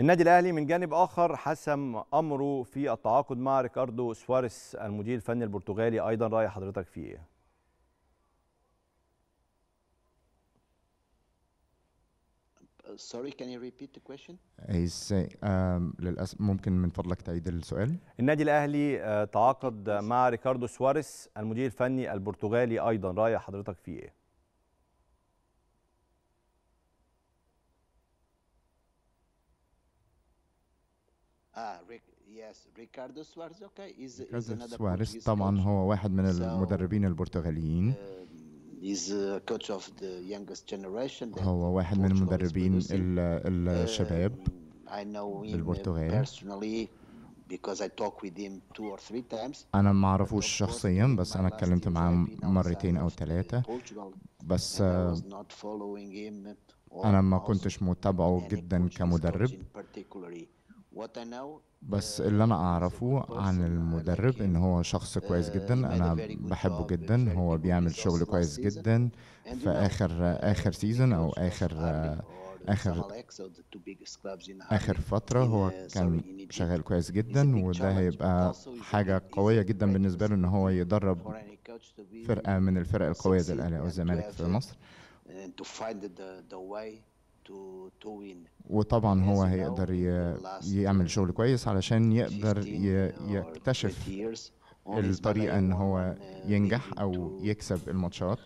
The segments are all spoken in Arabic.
النادي الاهلي من جانب اخر حسم امره في التعاقد مع ريكاردو سواريس المدير الفني البرتغالي ايضا راي حضرتك في ايه Sorry, can you repeat the question? Um, للأسف ممكن من فضلك تعيد السؤال. النادي الأهلي آه، تعاقد مع ريكاردو سواريس المدير الفني البرتغالي أيضا رأي حضرتك فيه إيه؟ ريكاردو آه، سواريز طبعا هو واحد من المدربين البرتغاليين um, هو واحد من المدربين الشباب um, البرتغال أنا ما أعرفوش شخصيا بس أنا اتكلمت معاه مرتين أو ثلاثة بس أنا ما كنتش متابعه جدا كمدرب بس اللي انا اعرفه عن المدرب ان هو شخص كويس جدا انا بحبه جدا هو بيعمل شغل كويس جدا في اخر اخر سيزون او اخر اخر اخر فتره هو كان شغال كويس جدا وده هيبقى حاجه قويه جدا بالنسبه له ان هو يدرب فرقه من الفرق القويه زي الاهلي او الزمالك في مصر وطبعا هو هيقدر يعمل شغل كويس علشان يقدر يكتشف الطريقة ان هو uh, ينجح او يكسب الماتشات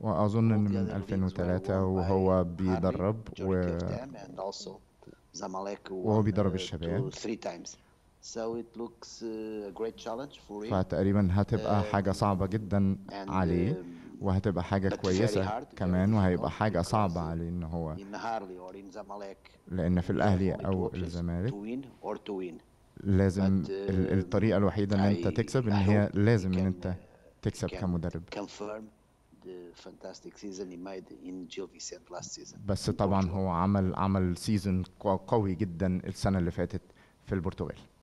واظن ان من 2003 وهو بيدرب و وهو uh, بيدرب الشباب uh, فتقريبا هتبقى um, حاجة صعبة جدا عليه um, وهتبقى حاجة كويسة كمان وهيبقى حاجة صعبة عليه إن هو لأن في الأهلي أو الزمالك لازم uh, الطريقة الوحيدة إن أنت تكسب إن هي لازم إن أنت uh, تكسب كمدرب بس طبعا هو عمل عمل سيزون قوي جدا السنة اللي فاتت في البرتغال